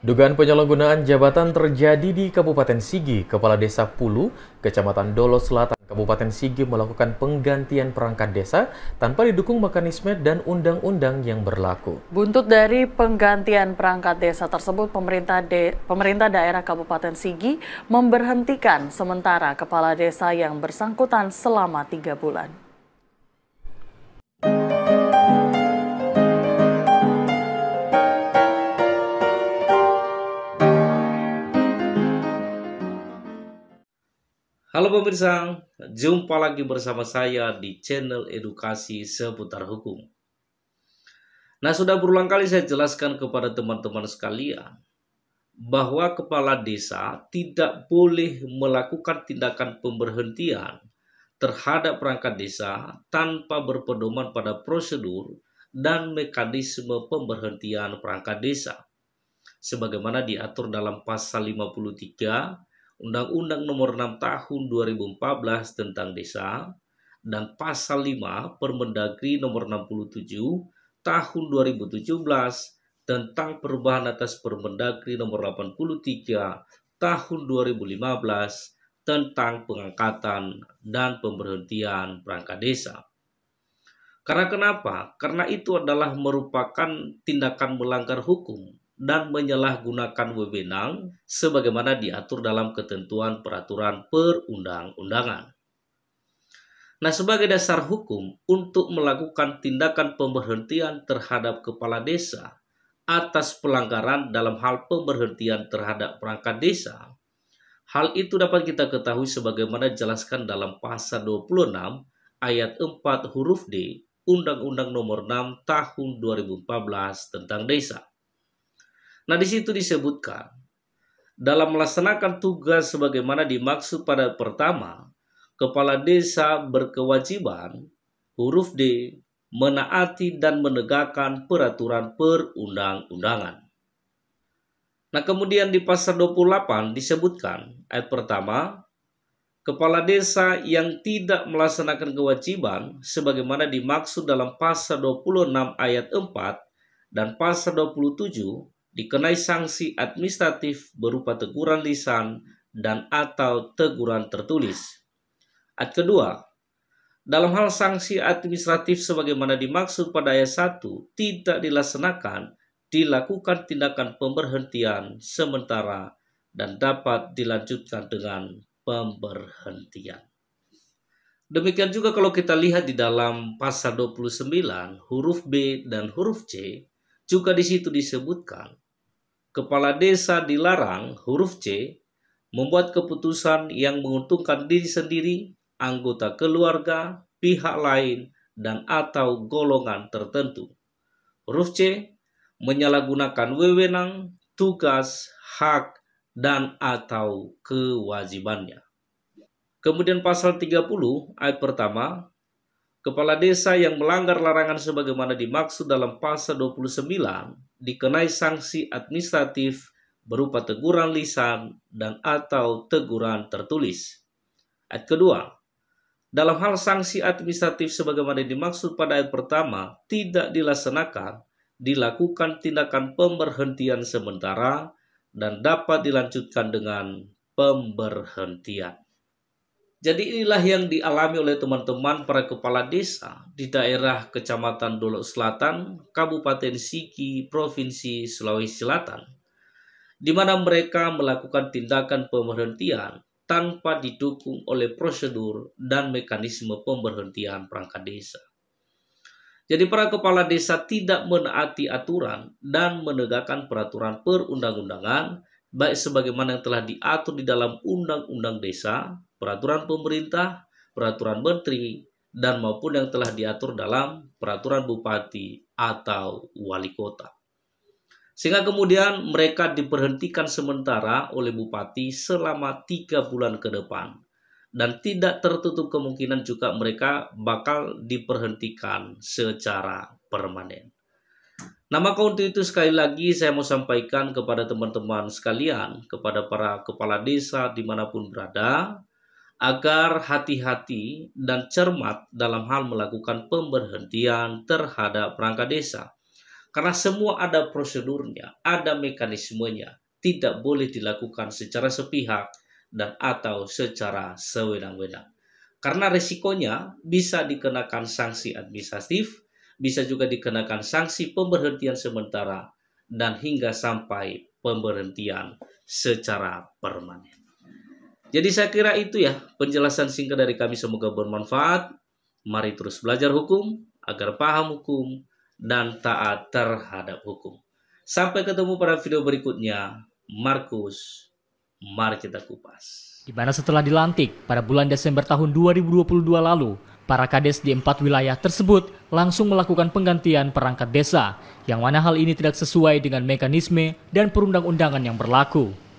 Dugaan penyalahgunaan jabatan terjadi di Kabupaten Sigi. Kepala Desa Pulu, Kecamatan Dolo Selatan, Kabupaten Sigi melakukan penggantian perangkat desa tanpa didukung mekanisme dan undang-undang yang berlaku. Buntut dari penggantian perangkat desa tersebut, pemerintah, de pemerintah daerah Kabupaten Sigi memberhentikan sementara kepala desa yang bersangkutan selama tiga bulan. Halo pemirsa, jumpa lagi bersama saya di channel edukasi seputar hukum. Nah, sudah berulang kali saya jelaskan kepada teman-teman sekalian bahwa kepala desa tidak boleh melakukan tindakan pemberhentian terhadap perangkat desa tanpa berpedoman pada prosedur dan mekanisme pemberhentian perangkat desa sebagaimana diatur dalam pasal 53 Undang-Undang Nomor 6 Tahun 2014 tentang Desa dan Pasal 5 Permendagri Nomor 67 Tahun 2017 tentang perubahan atas Permendagri Nomor 83 Tahun 2015 tentang pengangkatan dan pemberhentian perangkat desa. Karena kenapa? Karena itu adalah merupakan tindakan melanggar hukum dan menyalahgunakan wewenang sebagaimana diatur dalam ketentuan peraturan perundang-undangan. Nah, sebagai dasar hukum untuk melakukan tindakan pemberhentian terhadap kepala desa atas pelanggaran dalam hal pemberhentian terhadap perangkat desa, hal itu dapat kita ketahui sebagaimana dijelaskan dalam pasal 26 ayat 4 huruf D Undang-Undang Nomor 6 Tahun 2014 tentang Desa. Nah, di situ disebutkan dalam melaksanakan tugas sebagaimana dimaksud pada pertama, kepala desa berkewajiban huruf D menaati dan menegakkan peraturan perundang-undangan. Nah, kemudian di pasal 28 disebutkan ayat pertama, kepala desa yang tidak melaksanakan kewajiban sebagaimana dimaksud dalam pasal 26 ayat 4 dan pasal 27 dikenai sanksi administratif berupa teguran lisan dan atau teguran tertulis. Ayat kedua, dalam hal sanksi administratif sebagaimana dimaksud pada ayat 1 tidak dilaksanakan, dilakukan tindakan pemberhentian sementara dan dapat dilanjutkan dengan pemberhentian. Demikian juga kalau kita lihat di dalam pasal 29 huruf B dan huruf C juga di situ disebutkan kepala desa dilarang huruf C membuat keputusan yang menguntungkan diri sendiri, anggota keluarga, pihak lain, dan atau golongan tertentu. Huruf C menyalahgunakan wewenang, tugas, hak, dan atau kewajibannya. Kemudian pasal 30 ayat pertama kepala desa yang melanggar larangan sebagaimana dimaksud dalam pasal 29 dikenai sanksi administratif berupa teguran lisan dan atau teguran tertulis. Ayat kedua, dalam hal sanksi administratif sebagaimana dimaksud pada ayat pertama tidak dilaksanakan, dilakukan tindakan pemberhentian sementara dan dapat dilanjutkan dengan pemberhentian. Jadi inilah yang dialami oleh teman-teman para kepala desa di daerah Kecamatan Dolok Selatan, Kabupaten Siki, Provinsi Sulawesi Selatan, di mana mereka melakukan tindakan pemberhentian tanpa didukung oleh prosedur dan mekanisme pemberhentian perangkat desa. Jadi para kepala desa tidak menaati aturan dan menegakkan peraturan perundang-undangan baik sebagaimana yang telah diatur di dalam undang-undang desa, peraturan pemerintah, peraturan menteri, dan maupun yang telah diatur dalam peraturan bupati atau wali kota. Sehingga kemudian mereka diperhentikan sementara oleh bupati selama tiga bulan ke depan. Dan tidak tertutup kemungkinan juga mereka bakal diperhentikan secara permanen. Nah maka untuk itu sekali lagi saya mau sampaikan kepada teman-teman sekalian, kepada para kepala desa dimanapun berada, agar hati-hati dan cermat dalam hal melakukan pemberhentian terhadap perangkat desa. Karena semua ada prosedurnya, ada mekanismenya, tidak boleh dilakukan secara sepihak dan atau secara sewenang-wenang. Karena resikonya bisa dikenakan sanksi administratif, bisa juga dikenakan sanksi pemberhentian sementara dan hingga sampai pemberhentian secara permanen. Jadi saya kira itu ya penjelasan singkat dari kami semoga bermanfaat. Mari terus belajar hukum agar paham hukum dan taat terhadap hukum. Sampai ketemu pada video berikutnya. Markus, mari kita kupas. Di mana setelah dilantik pada bulan Desember tahun 2022 lalu, Para kades di empat wilayah tersebut langsung melakukan penggantian perangkat desa, yang mana hal ini tidak sesuai dengan mekanisme dan perundang-undangan yang berlaku.